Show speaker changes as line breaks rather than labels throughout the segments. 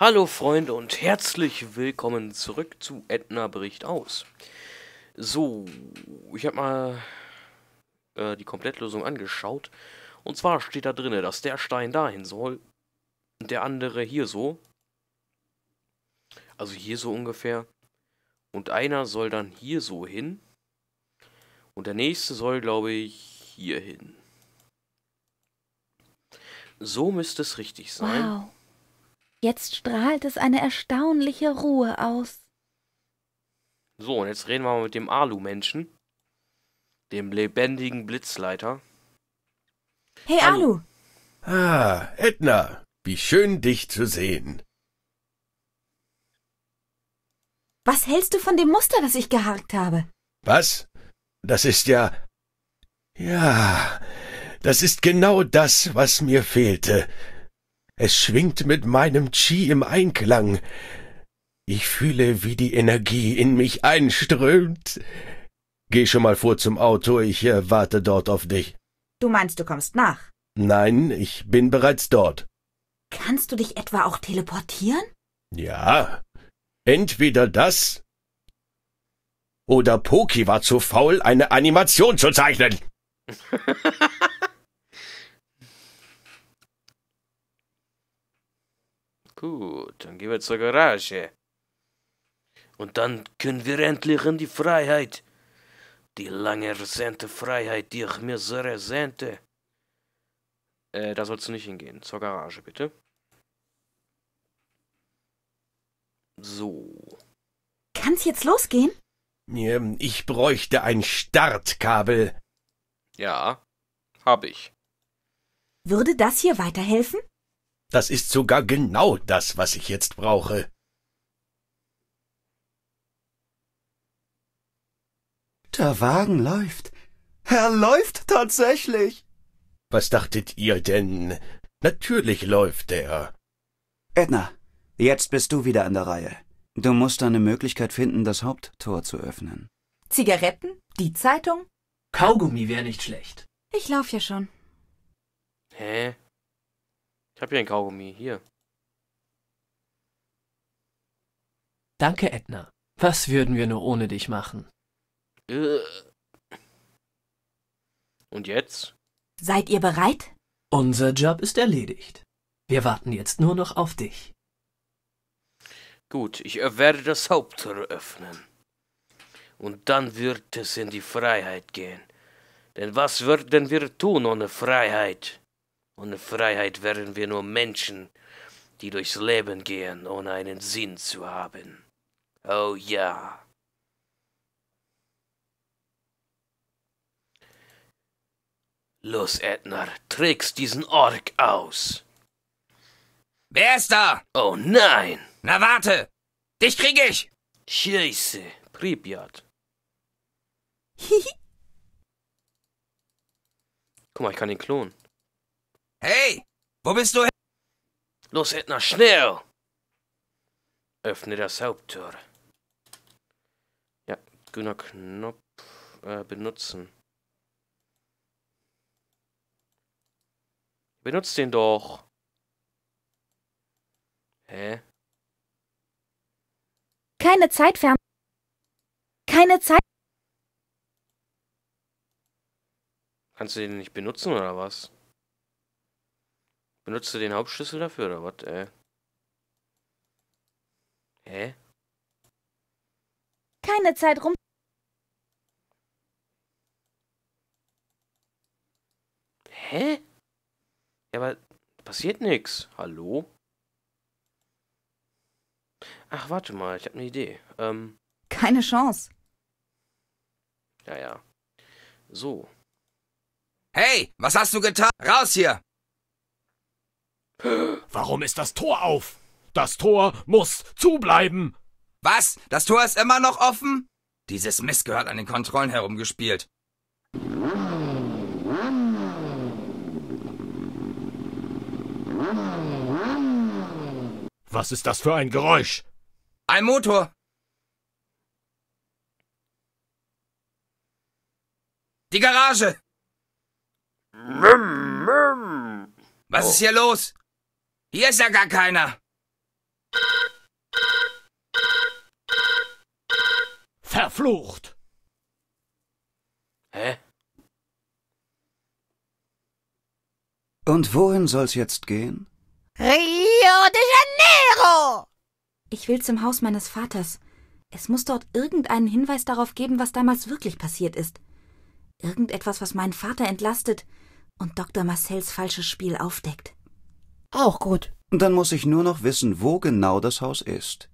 Hallo Freunde und herzlich willkommen zurück zu Edna Bericht aus. So, ich habe mal äh, die Komplettlösung angeschaut. Und zwar steht da drin, dass der Stein dahin soll und der andere hier so. Also hier so ungefähr. Und einer soll dann hier so hin. Und der nächste soll, glaube ich, hier hin. So müsste es richtig sein. Wow.
Jetzt strahlt es eine erstaunliche Ruhe aus.
So, und jetzt reden wir mal mit dem Alu-Menschen. Dem lebendigen Blitzleiter.
Hey, Alu. Alu.
Ah, Edna, wie schön dich zu sehen.
Was hältst du von dem Muster, das ich gehakt habe?
Was? Das ist ja. Ja, das ist genau das, was mir fehlte. Es schwingt mit meinem Chi im Einklang. Ich fühle, wie die Energie in mich einströmt. Geh schon mal vor zum Auto, ich äh, warte dort auf dich.
Du meinst, du kommst nach?
Nein, ich bin bereits dort.
Kannst du dich etwa auch teleportieren?
Ja. Entweder das oder Poki war zu faul, eine Animation zu zeichnen.
Gut, dann gehen wir zur Garage. Und dann können wir endlich in die Freiheit. Die lange ersehnte Freiheit, die ich mir so ersehnte. Äh, da sollst du nicht hingehen. Zur Garage, bitte.
So.
Kann's jetzt losgehen?
Ich bräuchte ein Startkabel. Ja, hab ich.
Würde das hier weiterhelfen?
Das ist sogar genau das, was ich jetzt brauche. Der Wagen läuft. Er läuft tatsächlich. Was dachtet ihr denn? Natürlich läuft er. Edna,
jetzt bist du wieder an der Reihe. Du musst eine Möglichkeit finden, das Haupttor zu öffnen.
Zigaretten? Die Zeitung?
Kaugummi wäre nicht
schlecht. Ich lauf ja schon.
Hä? Ich habe hier ein Kaugummi, hier.
Danke, Edna. Was würden wir nur ohne dich machen? Äh. Und jetzt?
Seid ihr bereit?
Unser Job ist erledigt. Wir warten jetzt nur noch auf dich.
Gut, ich äh, werde das Haupttor öffnen. Und dann wird es in die Freiheit gehen. Denn was würden wir tun ohne Freiheit? Ohne Freiheit wären wir nur Menschen, die durchs Leben gehen, ohne einen Sinn zu haben. Oh ja. Los, Ednar, trägst diesen Ork aus. Wer ist da? Oh nein! Na warte! Dich krieg ich! Scheiße, Pripyat. Guck mal, ich kann ihn klonen. Hey, wo bist du hin? Los, Edna, schnell! Öffne das Haupttor. Ja, grüner Knopf äh, benutzen. Benutzt den doch. Hä?
Keine Zeit, Fern. Keine Zeit.
Kannst du den nicht benutzen oder was? Benutzt du den Hauptschlüssel dafür oder was, ey? Äh? Hä?
Keine Zeit rum.
Hä? Ja, aber passiert nichts. Hallo? Ach, warte mal, ich habe eine Idee. Ähm,
Keine Chance.
Ja, ja. So. Hey, was hast du getan? Raus hier! Warum ist das Tor auf? Das Tor muss zubleiben! Was? Das Tor ist immer noch offen? Dieses Mist gehört an den Kontrollen herumgespielt. Was ist das für ein Geräusch? Ein Motor. Die Garage.
Was ist hier los? Hier ist ja gar keiner. Verflucht. Hä? Und wohin soll's jetzt gehen?
Rio de Janeiro! Ich will zum Haus meines Vaters. Es muss dort irgendeinen Hinweis darauf geben, was damals wirklich passiert ist. Irgendetwas, was meinen Vater entlastet und Dr. Marcells falsches Spiel aufdeckt.
Auch gut. Dann muss ich nur noch wissen, wo genau das Haus ist.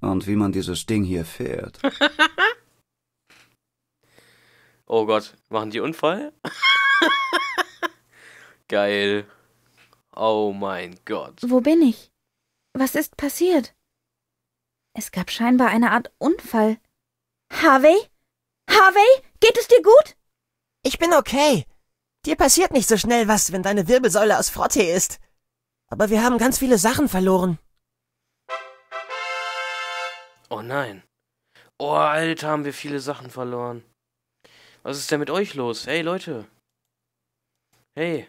Und wie man dieses Ding hier fährt.
oh Gott, machen die Unfall? Geil. Oh mein Gott.
Wo bin ich? Was ist passiert? Es gab scheinbar eine Art Unfall. Harvey? Harvey? Geht es dir gut? Ich bin okay.
Dir passiert nicht so schnell was, wenn deine Wirbelsäule aus Frottee ist. Aber wir haben ganz viele Sachen verloren.
Oh nein. Oh, Alter, haben wir viele Sachen verloren. Was ist denn mit euch los? Hey, Leute. Hey.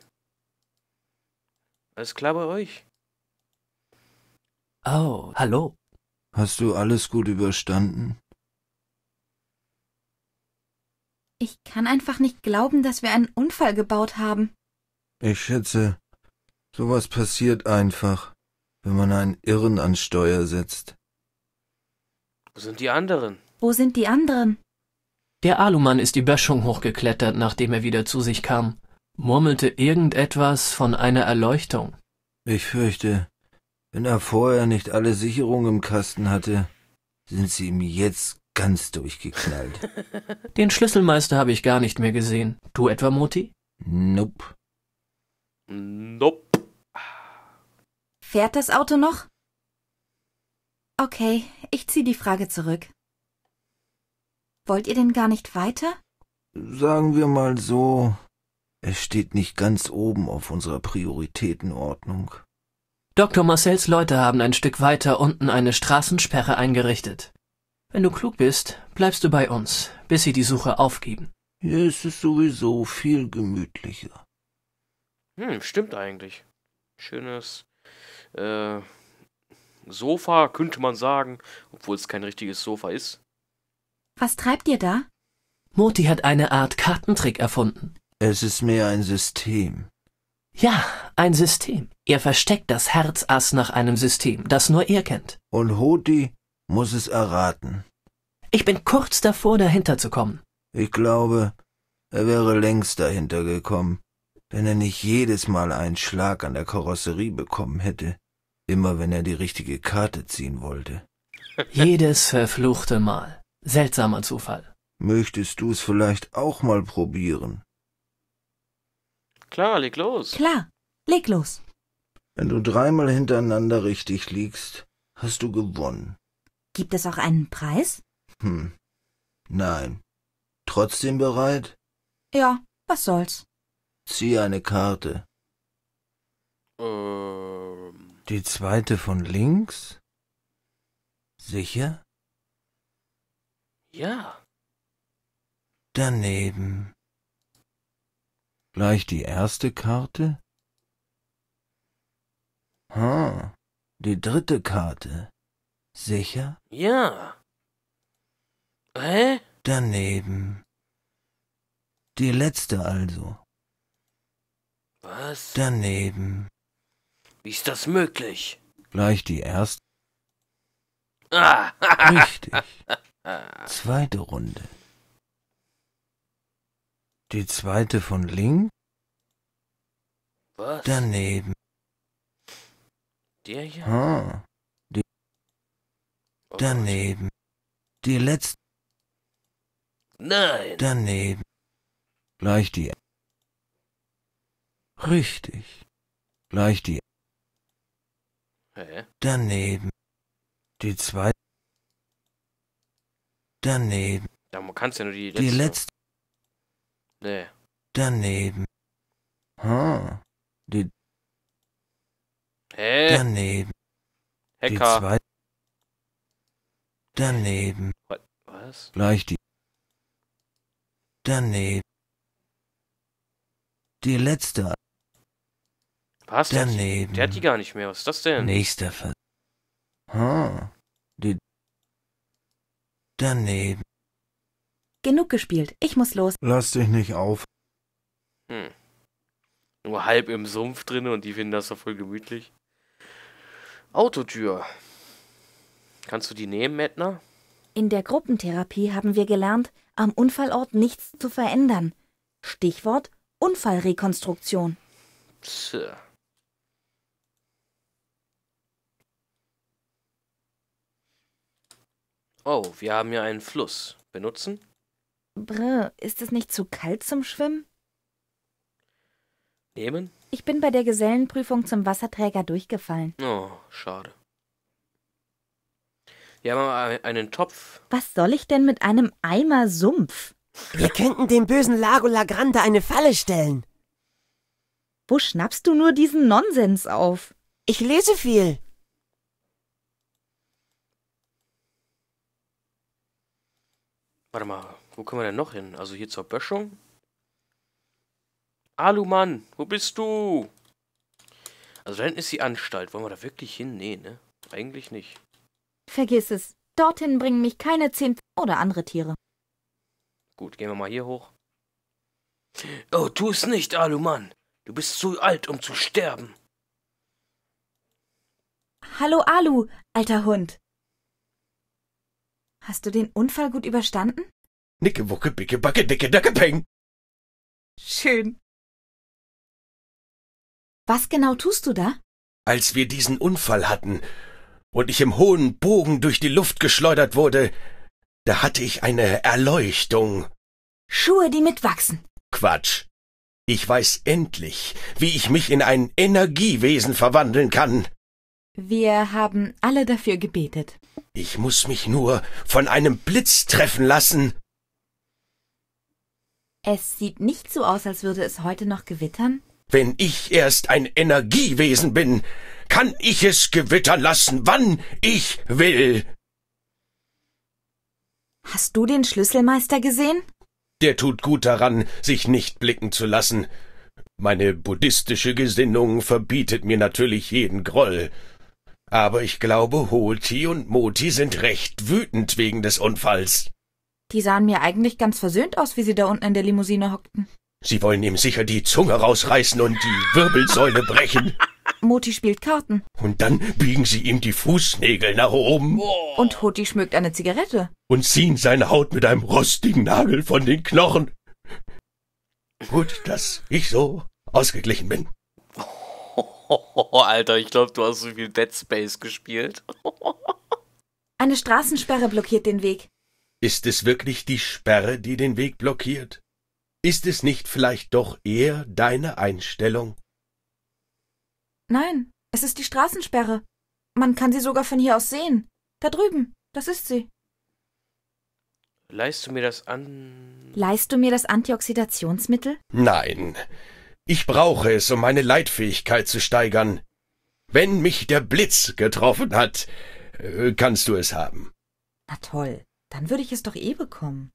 Alles klar bei euch?
Oh, hallo. Hast du alles gut überstanden?
Ich kann einfach nicht glauben, dass wir einen Unfall gebaut haben.
Ich schätze, sowas passiert einfach,
wenn man einen Irren ans Steuer setzt.
Wo sind die anderen?
Wo sind die anderen?
Der Alumann ist die Böschung hochgeklettert, nachdem er wieder zu sich kam, murmelte irgendetwas von einer Erleuchtung. Ich fürchte, wenn er vorher nicht alle Sicherungen im Kasten hatte, sind sie ihm jetzt
ganz durchgeknallt.
Den Schlüsselmeister habe ich gar nicht mehr gesehen. Du etwa, Moti? Nope.
Nope.
Fährt das Auto noch? Okay, ich ziehe die Frage zurück. Wollt ihr denn gar nicht weiter?
Sagen wir mal so, es steht nicht ganz oben auf unserer Prioritätenordnung.
Dr. Marcells Leute haben ein Stück weiter unten eine Straßensperre eingerichtet. Wenn du klug bist, bleibst du bei uns, bis sie die Suche aufgeben. Hier ist es sowieso viel gemütlicher.
Hm, stimmt eigentlich. Schönes äh, Sofa, könnte man sagen, obwohl es kein richtiges Sofa ist.
Was treibt ihr da?
Moti hat eine Art Kartentrick erfunden. Es ist mehr ein System. Ja, ein System. Er versteckt das Herzass nach einem System, das nur er kennt. Und Hoti muss es erraten. Ich bin kurz davor, dahinter zu kommen. Ich glaube, er wäre längst
dahinter gekommen, wenn er nicht jedes Mal einen Schlag an der Karosserie bekommen hätte, immer wenn er die richtige Karte ziehen wollte.
Jedes verfluchte Mal. Seltsamer Zufall.
Möchtest du es vielleicht auch mal probieren?
Klar, leg los. Klar, leg los.
Wenn du dreimal hintereinander richtig liegst, hast du gewonnen.
Gibt es auch einen Preis?
Hm. Nein. Trotzdem bereit?
Ja, was soll's.
Zieh eine Karte. Ähm. Die zweite von links? Sicher? Ja. Daneben. Gleich die erste Karte? Ha, die dritte Karte. Sicher?
Ja. Hä?
Daneben. Die letzte also. Was? Daneben.
Wie ist das möglich?
Gleich die erste.
Richtig.
Zweite Runde. Die zweite von links. Was? Daneben. Der hier? Ah. Daneben. Die letzte. Nein. Daneben. Gleich die. Richtig. Gleich die. Hä? Daneben. Die zweite. Daneben. Ja, kannst kann's ja nur die letzte. Die letzte. Nee. Daneben. Ha. Die. Hä? Daneben. Hacker. Die zweite. Daneben. Was? Gleich die. Daneben. Die letzte.
Was? Daneben. Der hat die gar nicht mehr. Was ist das
denn? Nächster Versuch. Ha. Die. Daneben.
Genug gespielt. Ich muss los. Lass dich nicht auf.
Hm. Nur halb im Sumpf drinne und die finden das doch voll gemütlich. Autotür. Kannst du die nehmen, Edna?
In der Gruppentherapie haben wir gelernt, am Unfallort nichts zu verändern. Stichwort Unfallrekonstruktion.
Tch. Oh, wir haben hier einen Fluss. Benutzen?
Brr, ist es nicht zu kalt zum Schwimmen? Nehmen? Ich bin bei der Gesellenprüfung zum Wasserträger durchgefallen.
Oh, schade. Wir mal einen Topf.
Was soll ich denn mit einem Eimer Sumpf? Wir könnten dem bösen Lago Lagrande eine Falle stellen. Wo schnappst du nur diesen Nonsens auf? Ich lese viel.
Warte mal, wo können wir denn noch hin? Also hier zur Böschung? Alu-Mann, wo bist du? Also da hinten ist die Anstalt. Wollen wir da wirklich hin? Nee, ne? Eigentlich nicht.
Vergiss es. Dorthin bringen mich keine zehn oder andere Tiere.
Gut, gehen wir mal hier hoch. Oh, tu es nicht, Alumann. Du bist zu alt, um zu sterben.
Hallo, Alu, alter Hund. Hast du den Unfall gut überstanden?
Nicke, wucke, bicke, backe, dicke, dacke, peng.
Schön. Was genau tust du da?
Als wir diesen Unfall hatten, und ich im hohen Bogen durch die Luft geschleudert wurde, da hatte ich eine Erleuchtung.
Schuhe, die mitwachsen.
Quatsch. Ich weiß endlich, wie ich mich in ein Energiewesen verwandeln kann.
Wir haben alle dafür gebetet.
Ich muss mich nur von einem Blitz treffen lassen.
Es sieht nicht so aus, als würde es heute noch gewittern.
Wenn ich erst ein Energiewesen bin, kann ich es gewittern lassen, wann ich will.
Hast du den Schlüsselmeister gesehen?
Der tut gut daran, sich nicht blicken zu lassen. Meine buddhistische Gesinnung verbietet mir natürlich jeden Groll. Aber ich glaube, Hoti und Moti sind recht wütend wegen des Unfalls.
Die sahen mir eigentlich ganz versöhnt aus, wie sie da unten in der Limousine hockten.
Sie wollen ihm sicher die Zunge rausreißen und die Wirbelsäule brechen.
Mutti spielt Karten.
Und dann biegen sie ihm die Fußnägel nach oben.
Und Hutti schmückt eine Zigarette.
Und ziehen seine Haut mit einem rostigen Nagel von den Knochen. Gut, dass ich so ausgeglichen bin.
Oh, Alter, ich glaube, du hast so
viel Dead Space gespielt.
Eine Straßensperre blockiert den Weg.
Ist es wirklich die Sperre, die den Weg blockiert? Ist es nicht vielleicht doch eher deine Einstellung?
Nein, es ist die Straßensperre. Man kann sie sogar von hier aus sehen. Da drüben, das ist sie.
Leist du mir das an.
Leist du mir das Antioxidationsmittel?
Nein. Ich brauche es, um meine Leitfähigkeit zu steigern. Wenn mich der Blitz getroffen hat, äh, kannst du es haben.
Na toll, dann würde ich es doch eh bekommen.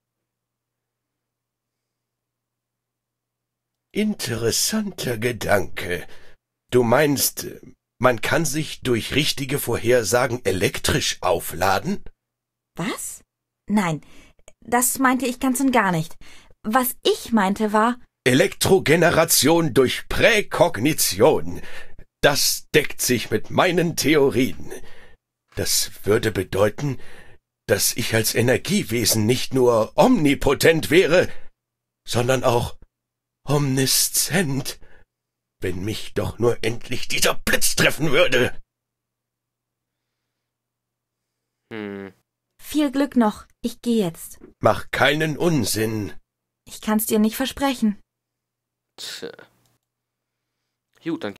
Interessanter Gedanke, Du meinst, man kann sich durch richtige Vorhersagen elektrisch aufladen?
Was? Nein, das meinte ich ganz und gar nicht. Was ich meinte war.
Elektrogeneration durch Präkognition. Das deckt sich mit meinen Theorien. Das würde bedeuten, dass ich als Energiewesen nicht nur omnipotent wäre, sondern auch omniszent. Wenn mich doch nur endlich dieser Blitz treffen würde. Hm.
Viel Glück noch. Ich gehe jetzt.
Mach keinen Unsinn.
Ich kann's dir nicht versprechen.
Tja. Gut, dann